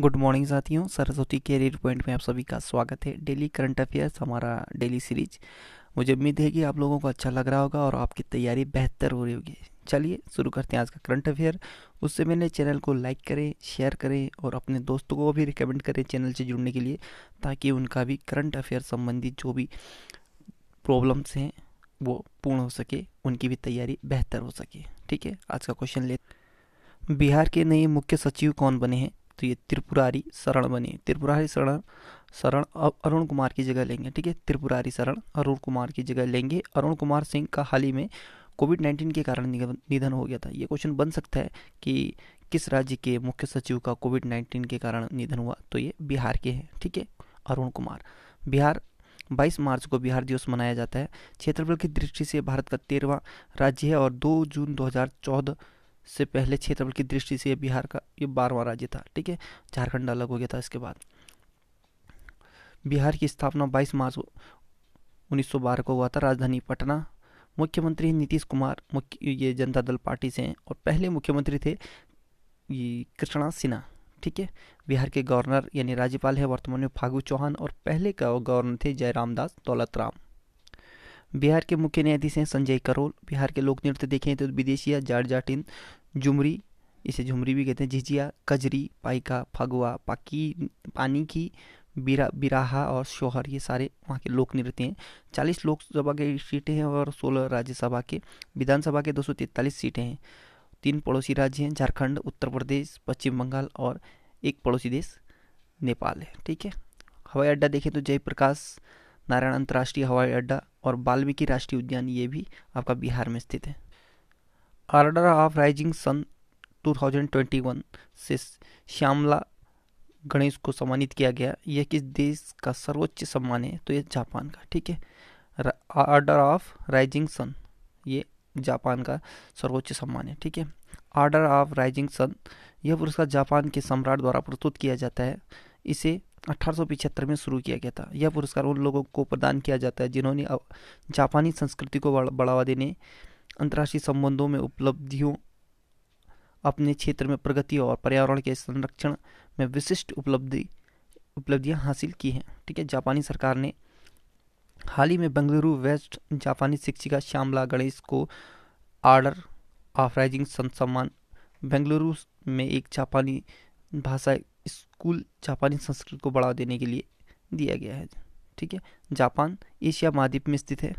Good morning साथियों Saraswati career point में आप सभी का स्वागत है डेली करंट अफेयर्स हमारा डेली सीरीज मुझे उम्मीद है कि आप लोगों को अच्छा लग रहा होगा और आपकी तैयारी बेहतर हो रही होगी चलिए शुरू करते हैं आज का करंट अफेयर उससे पहले चैनल को लाइक करें शेयर करें और अपने दोस्तों को भी रिकमेंड करें चैनल से जुड़ने के लिए ताकि उनका भी करंट अफेयर संबंधित जो भी प्रॉब्लम्स हैं वो पूर्ण हो सके उनकी भी तैयारी बेहतर हो सके ठीक है आज का क्वेश्चन ले बिहार के नए मुख्य सचिव कौन बने हैं तो ये त्रिपुरारी शरण बने त्रिपुरारी शरण शरण अरुण कुमार की जगह लेंगे ठीक है त्रिपुरारी शरण अरुण कुमार की जगह लेंगे अरुण कुमार सिंह का हाल ही में कोविड नाइन्टीन के कारण निधन हो गया था ये क्वेश्चन बन सकता है कि किस राज्य के मुख्य सचिव का कोविड नाइन्टीन के कारण निधन हुआ तो ये बिहार के हैं ठीक है अरुण कुमार बिहार 22 मार्च को बिहार दिवस मनाया जाता है क्षेत्रफल की दृष्टि से भारत का तेरहवा राज्य है और 2 जून 2014 से पहले क्षेत्रफल की दृष्टि से बिहार का ये बारहवा राज्य था ठीक है झारखंड अलग हो गया था इसके बाद बिहार की स्थापना 22 मार्च 1912 को हुआ था राजधानी पटना मुख्यमंत्री नीतीश कुमार मुख्य ये जनता दल पार्टी से हैं और पहले मुख्यमंत्री थे ये कृष्णा सिन्हा ठीक है बिहार के गवर्नर यानी राज्यपाल है वर्तमान में फागू चौहान और पहले का गवर्नर थे जयराम दास दौलत राम बिहार के मुख्य न्यायाधीश हैं संजय करोल बिहार के लोक नृत्य देखें तो विदेशिया जाट जाटिन झुमरी इसे झुमरी भी कहते हैं झिझिया कजरी पाइका फगुआ पाकी पानी की बिरा बिराहा और शोहर ये सारे वहाँ के लोक नृत्य हैं चालीस लोकसभा के सीटें हैं और सोलह राज्यसभा के विधानसभा के दो सौ तैंतालीस सीटें हैं तीन पड़ोसी राज्य हैं झारखंड उत्तर प्रदेश पश्चिम बंगाल और एक पड़ोसी देश नेपाल है ठीक है हवाई अड्डा देखें तो जयप्रकाश नारायण अंतर्राष्ट्रीय हवाई अड्डा और वाल्मीकि राष्ट्रीय उद्यान ये भी आपका बिहार में स्थित है आर्डर ऑफ राइजिंग सन 2021 से श्यामला गणेश को सम्मानित किया गया यह किस देश का सर्वोच्च सम्मान है तो ये जापान का ठीक है आर्डर ऑफ राइजिंग सन ये जापान का सर्वोच्च सम्मान है ठीक है आर्डर ऑफ राइजिंग सन यह पुरस्कार जापान के सम्राट द्वारा प्रस्तुत किया जाता है इसे अठारह में शुरू किया गया था यह पुरस्कार उन लोगों को प्रदान किया जाता है जिन्होंने जापानी संस्कृति को बढ़ावा देने अंतर्राष्ट्रीय संबंधों में उपलब्धियों अपने क्षेत्र में प्रगति और पर्यावरण के संरक्षण में विशिष्ट उपलब्धि उपलब्धियां हासिल की हैं ठीक है जापानी सरकार ने हाल ही में बेंगलुरु वेस्ट जापानी शिक्षिका श्यामला गणेश को आर्डर ऑफ राइजिंग सन सम्मान बेंगलुरु में एक जापानी भाषा स्कूल जापानी संस्कृति को बढ़ावा देने के लिए दिया गया है ठीक है जापान एशिया महाद्वीप में स्थित है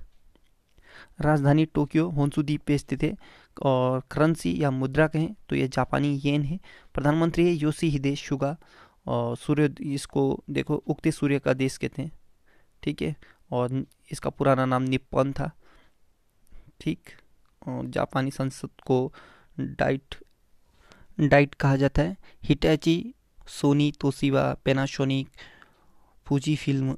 राजधानी टोक्यो होंसू द्वीप पे स्थित है और करंसी या मुद्रा कहें तो ये जापानी येन है प्रधानमंत्री है योशी हिदे शुगा और सूर्य इसको देखो उगते सूर्य का देश कहते हैं ठीक है और इसका पुराना नाम निप्पन था ठीक और जापानी संसद को डाइट डाइट कहा जाता है Hitachi Sony Toshiba Panasonic Fujifilm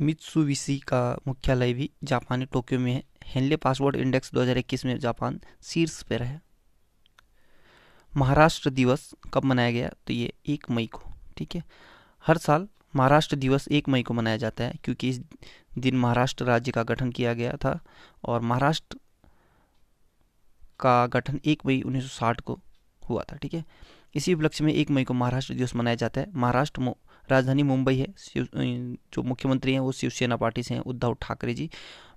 Mitsubishi का मुख्यालय भी जापानी टोक्यो में है हेनले पासवर्ड इंडेक्स 2021 में जापान शीर्ष पर है महाराष्ट्र दिवस कब मनाया गया तो ये एक मई को ठीक है हर साल महाराष्ट्र दिवस एक मई को मनाया जाता है क्योंकि इस दिन महाराष्ट्र राज्य का गठन किया गया था और महाराष्ट्र का गठन एक मई 1960 को हुआ था ठीक है इसी उपलक्ष्य में एक मई को महाराष्ट्र दिवस मनाया जाता है महाराष्ट्र राजधानी मुंबई है जो मुख्यमंत्री हैं वो शिवसेना पार्टी से हैं उद्धव ठाकरे जी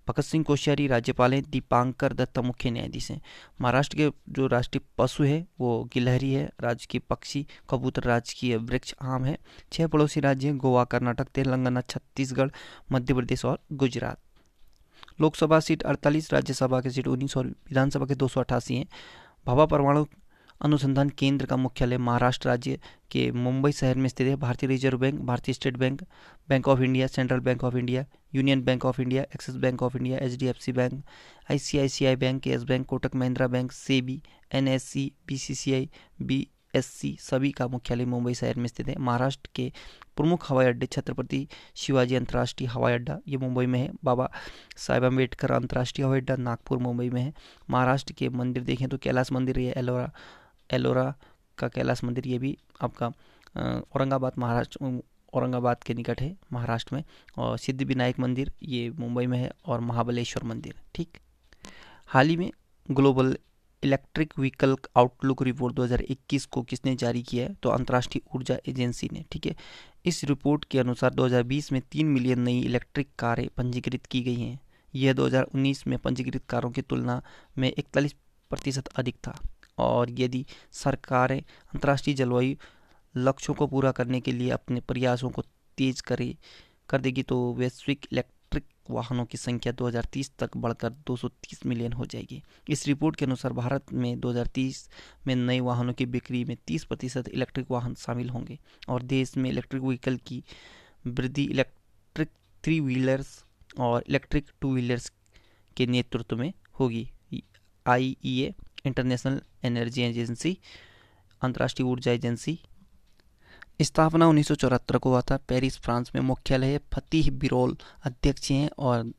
भगत सिंह कोश्यारी राज्यपाल हैं दीपांकर दत्ता मुख्य न्यायाधीश हैं महाराष्ट्र के जो राष्ट्रीय पशु है वो गिलहरी है राज्य की पक्षी कबूतर राज्य की वृक्ष आम है छह पड़ोसी राज्य हैं गोवा कर्नाटक तेलंगाना छत्तीसगढ़ मध्य प्रदेश और गुजरात लोकसभा सीट 48 राज्यसभा की सीट 19 और विधानसभा के दो हैं भाभा परमाणु अनुसंधान केंद्र का मुख्यालय महाराष्ट्र राज्य के मुंबई शहर में स्थित है भारतीय रिजर्व बैंक भारतीय State Bank Bank of India Central Bank of India Union Bank of India Axis Bank of India H Bank I Bank Yes Bank Kotak Mahindra Bank SEBI N S C B C C I B S C सभी का मुख्यालय मुंबई शहर में स्थित है महाराष्ट्र के प्रमुख हवाई अड्डे छत्रपति शिवाजी अंतर्राष्ट्रीय हवाई अड्डा ये मुंबई में है बाबा साहेब अम्बेडकर अंतर्राष्ट्रीय हवाई अड्डा नागपुर मुंबई में है महाराष्ट्र के मंदिर देखें तो कैलाश मंदिर है एलोरा एलोरा का कैलाश मंदिर ये भी आपका औरंगाबाद महाराष्ट्र औरंगाबाद के निकट है महाराष्ट्र में और सिद्धि विनायक मंदिर ये मुंबई में है और महाबलेश्वर मंदिर ठीक हाल ही में Global Electric Vehicle Outlook report 2021 को किसने जारी किया है तो अंतर्राष्ट्रीय ऊर्जा एजेंसी ने ठीक है इस रिपोर्ट के अनुसार 2020 में तीन मिलियन नई इलेक्ट्रिक कारें पंजीकृत की गई हैं यह 2019 में पंजीकृत कारों की तुलना में इकतालीस प्रतिशत अधिक था और यदि सरकारें अंतर्राष्ट्रीय जलवायु लक्ष्यों को पूरा करने के लिए अपने प्रयासों को तेज करे कर देगी तो वैश्विक इलेक्ट्रिक वाहनों की संख्या 2030 तक बढ़कर 230 मिलियन हो जाएगी इस रिपोर्ट के अनुसार भारत में 2030 में नए वाहनों की बिक्री में 30 प्रतिशत इलेक्ट्रिक वाहन शामिल होंगे और देश में इलेक्ट्रिक व्हीकल की वृद्धि इलेक्ट्रिक थ्री व्हीलर्स और इलेक्ट्रिक टू व्हीलर्स के नेतृत्व में होगी आई इंटरनेशनल एनर्जी एजेंसी अंतर्राष्ट्रीय ऊर्जा एजेंसी स्थापना उन्नीस को हुआ था पेरिस फ्रांस में मुख्यालय फतेह फतीह बिरोल अध्यक्ष हैं और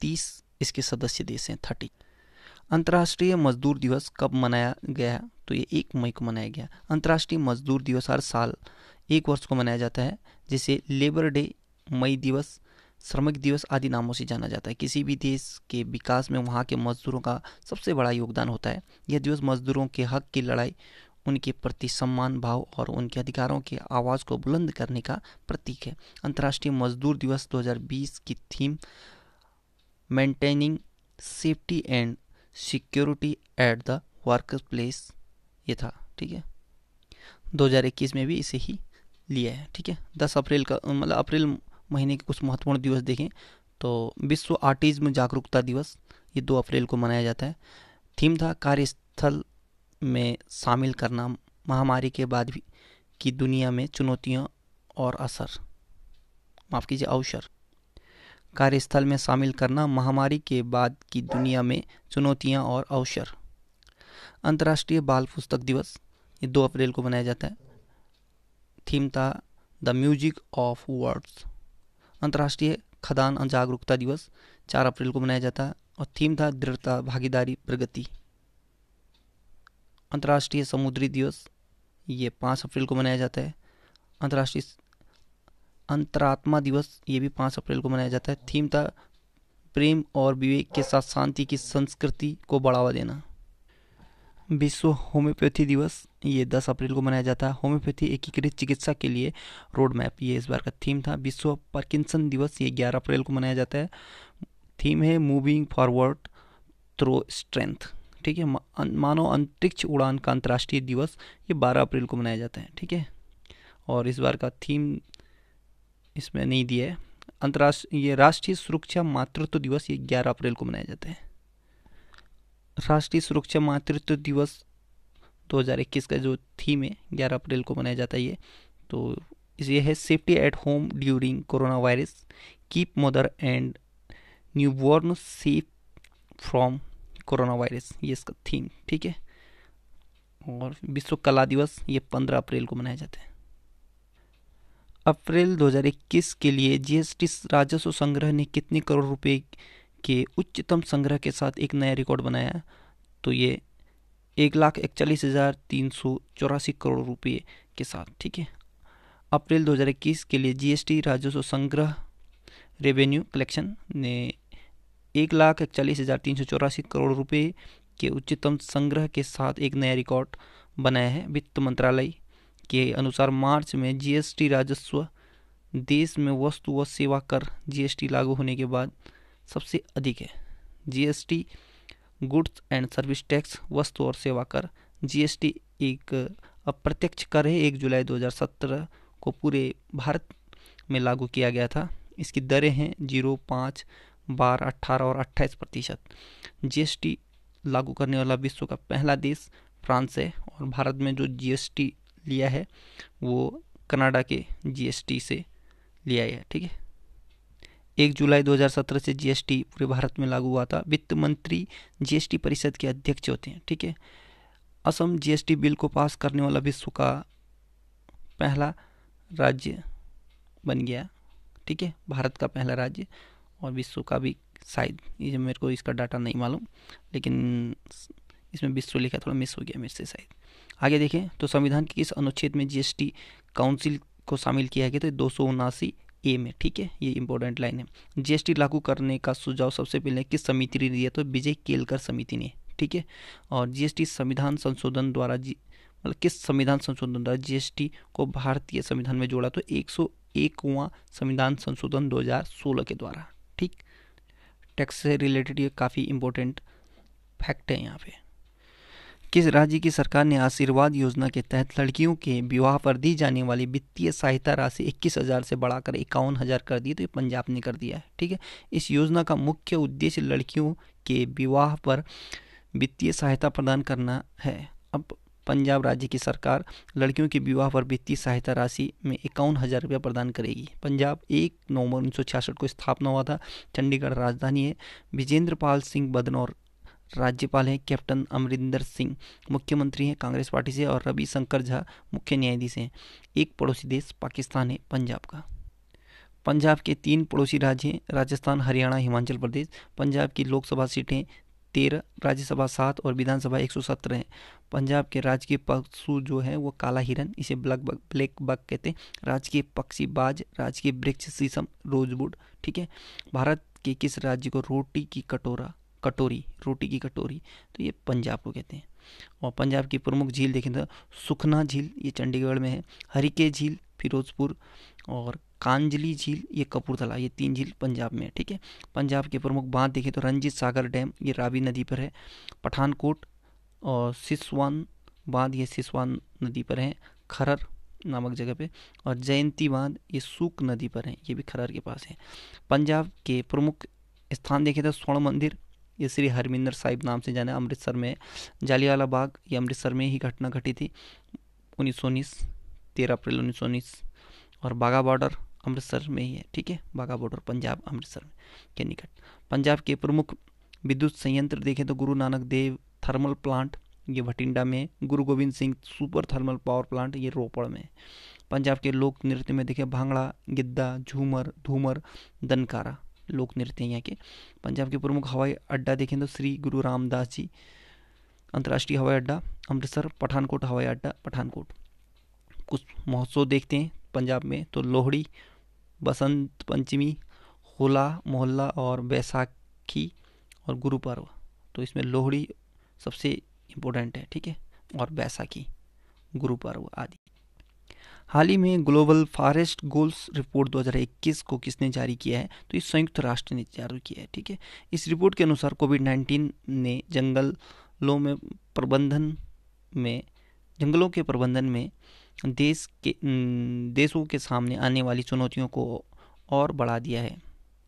तीस इसके सदस्य देश हैं थर्टी अंतर्राष्ट्रीय मजदूर दिवस कब मनाया गया तो ये एक मई को मनाया गया अंतर्राष्ट्रीय मजदूर दिवस हर साल एक वर्ष को मनाया जाता है जिसे लेबर डे मई दिवस श्रमिक दिवस आदि नामों से जाना जाता है किसी भी देश के विकास में वहाँ के मजदूरों का सबसे बड़ा योगदान होता है यह दिवस मजदूरों के हक की लड़ाई उनके प्रति सम्मान भाव और उनके अधिकारों की आवाज़ को बुलंद करने का प्रतीक है अंतर्राष्ट्रीय मजदूर दिवस 2020 की theme maintaining safety and security at the workplace ये था ठीक है 2021 में भी इसे ही लिया है ठीक है 10 अप्रैल का मतलब अप्रैल महीने के कुछ महत्वपूर्ण दिवस देखें तो विश्व आर्टिज्म जागरूकता दिवस ये दो अप्रैल को मनाया जाता है थीम था कार्यस्थल में शामिल करना महामारी के बाद भी की दुनिया में चुनौतियाँ और असर माफ़ कीजिए अवसर कार्यस्थल में शामिल करना महामारी के बाद की दुनिया में चुनौतियाँ और अवसर अंतर्राष्ट्रीय बाल पुस्तक दिवस ये दो अप्रैल को मनाया जाता है थीम था द म्यूजिक ऑफ वर्ड्स अंतर्राष्ट्रीय खदान जागरूकता दिवस चार अप्रैल को मनाया जाता है और थीम था दृढ़ता भागीदारी प्रगति अंतर्राष्ट्रीय समुद्री दिवस ये पाँच अप्रैल को मनाया जाता है अंतर्राष्ट्रीय अंतरात्मा दिवस ये भी पाँच अप्रैल को मनाया जाता है थीम था प्रेम और विवेक के साथ शांति की संस्कृति को बढ़ावा देना विश्व होम्योपैथी दिवस ये 10 अप्रैल को मनाया जाता है होम्योपैथी एकीकृत चिकित्सा के लिए रोड मैप ये इस बार का थीम था विश्व पार्किंसन दिवस ये 11 अप्रैल को मनाया जाता है थीम है मूविंग फॉरवर्ड थ्रो स्ट्रेंथ ठीक है अं- मानव अंतरिक्ष उड़ान का अंतर्राष्ट्रीय दिवस ये 12 अप्रैल को मनाया जाता है ठीक है और इस बार का थीम इसमें नहीं दिया है अंतर्राष्ट्रीय ये राष्ट्रीय सुरक्षा मातृत्व दिवस ये 11 अप्रैल को मनाया जाता है राष्ट्रीय सुरक्षा मातृत्व दिवस 2021 का जो थीम है 11 अप्रैल को मनाया जाता है ये तो ये है safety at home during coronavirus keep mother and newborn safe from coronavirus ये इसका थीम ठीक है और विश्व कला दिवस ये 15 अप्रैल को मनाया जाता है अप्रैल 2021 के लिए जीएसटी राजस्व संग्रह ने कितने करोड़ रुपए के उच्चतम संग्रह के साथ एक नया रिकॉर्ड बनाया तो ये एक लाख इकचालीस हज़ार तीन सौ चौरासी करोड़ रुपये के साथ ठीक है अप्रैल 2021 के लिए जीएसटी राजस्व संग्रह रेवेन्यू कलेक्शन ने एक लाख इकचालीस हज़ार तीन सौ चौरासी करोड़ रुपये के उच्चतम संग्रह के साथ एक नया रिकॉर्ड बनाया है वित्त मंत्रालय के अनुसार मार्च में जीएसटी राजस्व देश में वस्तु व सेवा कर जीएसटी लागू होने के बाद सबसे अधिक है GST goods and service tax वस्तु और सेवा कर जीएसटी एक अप्रत्यक्ष कर है एक जुलाई 2017 को पूरे भारत में लागू किया गया था इसकी दरें हैं जीरो पाँच बारह अट्ठारह और अट्ठाईस प्रतिशत जी लागू करने वाला विश्व का पहला देश फ्रांस है और भारत में जो जीएसटी लिया है वो कनाडा के जीएसटी से लिया है ठीक है एक जुलाई 2017 से जीएसटी पूरे भारत में लागू हुआ था वित्त मंत्री जीएसटी परिषद के अध्यक्ष होते हैं ठीक है असम जीएसटी बिल को पास करने वाला विश्व का पहला राज्य बन गया ठीक है भारत का पहला राज्य और विश्व का भी शायद ये मेरे को इसका डाटा नहीं मालूम लेकिन इसमें विश्व लिखा थोड़ा मिस हो गया मेरे से शायद आगे देखें तो संविधान के किस अनुच्छेद में जीएसटी काउंसिल को शामिल किया गया तो दो सौ उनासी ए में ठीक है ये इंपॉर्टेंट लाइन है जीएसटी लागू करने का सुझाव सबसे पहले किस समिति ने दिया तो विजय केलकर समिति ने ठीक है और जीएसटी संविधान संशोधन द्वारा जी मतलब किस संविधान संशोधन द्वारा जीएसटी को भारतीय संविधान में जोड़ा तो एक सौ संविधान संशोधन दो के द्वारा ठीक टैक्स से रिलेटेड ये काफ़ी इंपॉर्टेंट फैक्ट है यहाँ पे किस राज्य की सरकार ने आशीर्वाद योजना के तहत लड़कियों के विवाह पर दी जाने वाली वित्तीय सहायता राशि इक्कीस हज़ार से बढ़ाकर इक्यावन हज़ार कर दी तो ये पंजाब ने कर दिया है ठीक है इस योजना का मुख्य उद्देश्य लड़कियों के विवाह पर वित्तीय सहायता प्रदान करना है अब पंजाब राज्य की सरकार लड़कियों के विवाह पर वित्तीय सहायता राशि में इक्यावन हज़ार रुपया प्रदान करेगी पंजाब एक नवंबर उन्नीस को स्थापना हुआ था चंडीगढ़ राजधानी है विजेंद्र पाल सिंह बदनौर राज्यपाल हैं कैप्टन अमरिंदर सिंह मुख्यमंत्री हैं कांग्रेस पार्टी से और रवि शंकर झा मुख्य न्यायाधीश हैं एक पड़ोसी देश पाकिस्तान है पंजाब का पंजाब के तीन पड़ोसी राज्य हैं राजस्थान हरियाणा हिमाचल प्रदेश पंजाब की लोकसभा सीटें तेरह राज्यसभा सात और विधानसभा एक सौ सत्रह हैं पंजाब के राजकीय पशु जो है वो काला हिरन इसे ब्लैक बग ब्लैक बग कहते हैं राजकीय पक्षी बाज राजकीय वृक्ष सीशम रोजवुड ठीक है भारत के किस राज्य को रोटी की कटोरा कटोरी रोटी की कटोरी तो ये पंजाब को कहते हैं और पंजाब की प्रमुख झील देखें तो सुखना झील ये चंडीगढ़ में है हरिके झील फिरोजपुर और कांजली झील ये कपूरथला ये तीन झील पंजाब में है ठीक है पंजाब के प्रमुख बांध देखें तो रंजीत सागर डैम ये रावी नदी पर है पठानकोट और सिसवान बांध ये सिसवान नदी पर है खरर नामक जगह पे और जयंती बांध ये सूक नदी पर है ये भी खरर के पास है पंजाब के प्रमुख स्थान देखें तो स्वर्ण मंदिर ये श्री हरमिंदर साहिब नाम से जाना अमृतसर में जालियावाला बाग ये अमृतसर में ही घटना घटी थी उन्नीस सौ उन्नीस तेरह अप्रैल उन्नीस सौ उन्नीस और बाघा बॉर्डर अमृतसर में ही है ठीक है बाघा बॉर्डर पंजाब अमृतसर के निकट पंजाब के प्रमुख विद्युत संयंत्र देखें तो गुरु नानक देव थर्मल प्लांट ये भटिंडा में Guru Gobind Singh super thermal power plant ये रोपड़ में पंजाब के लोक नृत्य में देखें भांगड़ा गिद्दा झूमर धूमर दनकारा लोक नृत्य हैं यहाँ के पंजाब के प्रमुख हवाई अड्डा देखें तो श्री गुरु रामदास जी अंतर्राष्ट्रीय हवाई अड्डा अमृतसर पठानकोट हवाई अड्डा पठानकोट कुछ महोत्सव देखते हैं पंजाब में तो लोहड़ी बसंत पंचमी होला मोहल्ला और बैसाखी और गुरु पर्व तो इसमें लोहड़ी सबसे इम्पोर्टेंट है ठीक है और बैसाखी गुरु पर्व आदि हाल ही में ग्लोबल फॉरेस्ट गोल्स रिपोर्ट 2021 को किसने जारी किया है तो ये संयुक्त राष्ट्र ने जारी किया है ठीक है इस रिपोर्ट के अनुसार कोविड 19 ने जंगलों में प्रबंधन में जंगलों के प्रबंधन में देश के देशों के सामने आने वाली चुनौतियों को और बढ़ा दिया है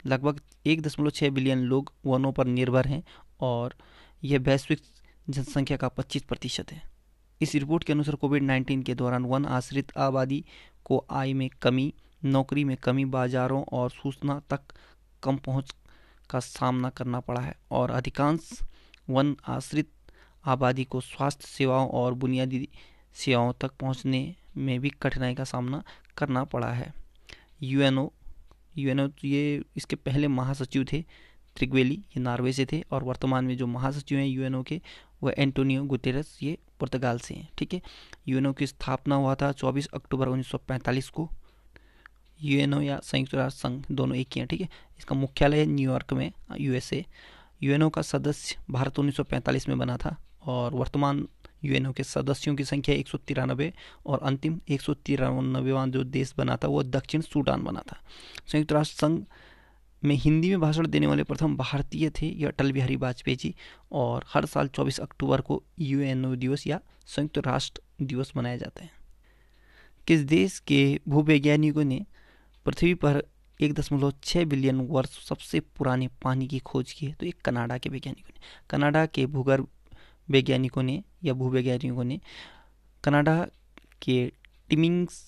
लगभग एक दशमलव छः बिलियन लोग वनों पर निर्भर हैं और यह वैश्विक जनसंख्या का पच्चीस प्रतिशत है इस रिपोर्ट के अनुसार कोविड 19 के दौरान वन आश्रित आबादी को आय में कमी नौकरी में कमी बाजारों और सूचना तक कम पहुंच का सामना करना पड़ा है और अधिकांश वन आश्रित आबादी को स्वास्थ्य सेवाओं और बुनियादी सेवाओं तक पहुंचने में भी कठिनाई का सामना करना पड़ा है यूएनओ यूएनओ तो ये इसके पहले महासचिव थे त्रिग्वेली ये नार्वे से थे और वर्तमान में जो महासचिव हैं यूएनओ के वह एंटोनियो गुतेरस ये पुर्तगाल से हैं ठीक है यूएनओ की स्थापना हुआ था 24 अक्टूबर 1945 को यूएनओ या संयुक्त राष्ट्र संघ दोनों एक ही हैं ठीक है थीके? इसका मुख्यालय न्यूयॉर्क में यूएसए यूएनओ का सदस्य भारत 1945 में बना था और वर्तमान यूएनओ के सदस्यों की संख्या एक और अंतिम एक जो देश बना था वो दक्षिण सूडान बना था संयुक्त राष्ट्र संघ में हिंदी में भाषण देने वाले प्रथम भारतीय थे यह अटल बिहारी वाजपेयी जी और हर साल 24 अक्टूबर को यूएनओ दिवस या संयुक्त राष्ट्र दिवस मनाया जाता है किस देश के भूवैज्ञानिकों ने पृथ्वी पर एक दशमलव छः बिलियन वर्ष सबसे पुराने पानी की खोज की है तो ये कनाडा के वैज्ञानिकों ने कनाडा के भूगर्भ वैज्ञानिकों ने या भूवैज्ञानिकों ने कनाडा के टिमिंग्स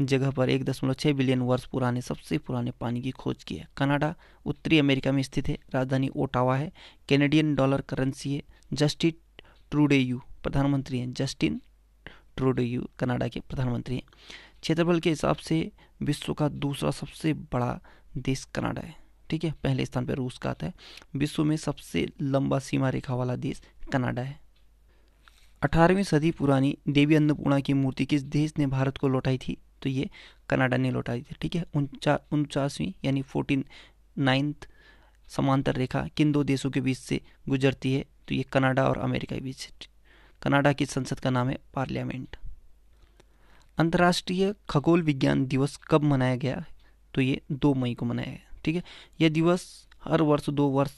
जगह पर एक दशमलव छः बिलियन वर्ष पुराने सबसे पुराने पानी की खोज की है कनाडा उत्तरी अमेरिका में स्थित है राजधानी ओटावा है कैनेडियन डॉलर करेंसी है जस्टिन ट्रूडेयू प्रधानमंत्री हैं जस्टिन ट्रूडेयू कनाडा के प्रधानमंत्री हैं क्षेत्रफल के हिसाब से विश्व का दूसरा सबसे बड़ा देश कनाडा है ठीक है पहले स्थान पर रूस का आता है विश्व में सबसे लंबा सीमा रेखा वाला देश कनाडा है अठारहवीं सदी पुरानी देवी अन्नपूर्णा की मूर्ति किस देश ने भारत को लौटाई थी तो ये कनाडा ने लौटा दी थी ठीक है उनचासवीं यानी फोर्टीन नाइन्थ समांतर रेखा किन दो देशों के बीच से गुजरती है तो ये कनाडा और अमेरिका के बीच कनाडा की संसद का नाम है पार्लियामेंट अंतर्राष्ट्रीय खगोल विज्ञान दिवस कब मनाया गया तो ये दो मई को मनाया गया ठीक है यह दिवस हर वर्ष दो वर्ष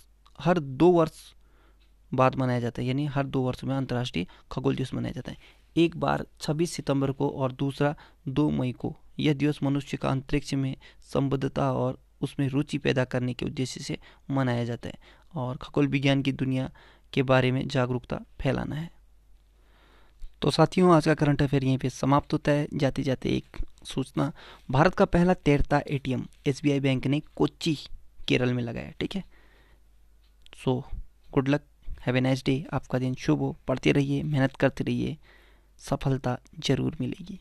हर दो वर्ष बाद मनाया जाता है यानी हर दो वर्ष में अंतर्राष्ट्रीय खगोल दिवस मनाया जाता है एक बार 26 सितंबर को और दूसरा 2 मई को यह दिवस मनुष्य का अंतरिक्ष में संबद्धता और उसमें रुचि पैदा करने के उद्देश्य से मनाया जाता है और खगोल विज्ञान की दुनिया के बारे में जागरूकता फैलाना है तो साथियों आज का करंट अफेयर यहीं पे समाप्त होता है जाते जाते एक सूचना भारत का पहला तैरता एटीएम एसबीआई बैंक ने कोच्चि केरल में लगाया ठीक है so good luck have a nice day आपका दिन शुभ हो पढ़ते रहिए मेहनत करते रहिए सफलता ज़रूर मिलेगी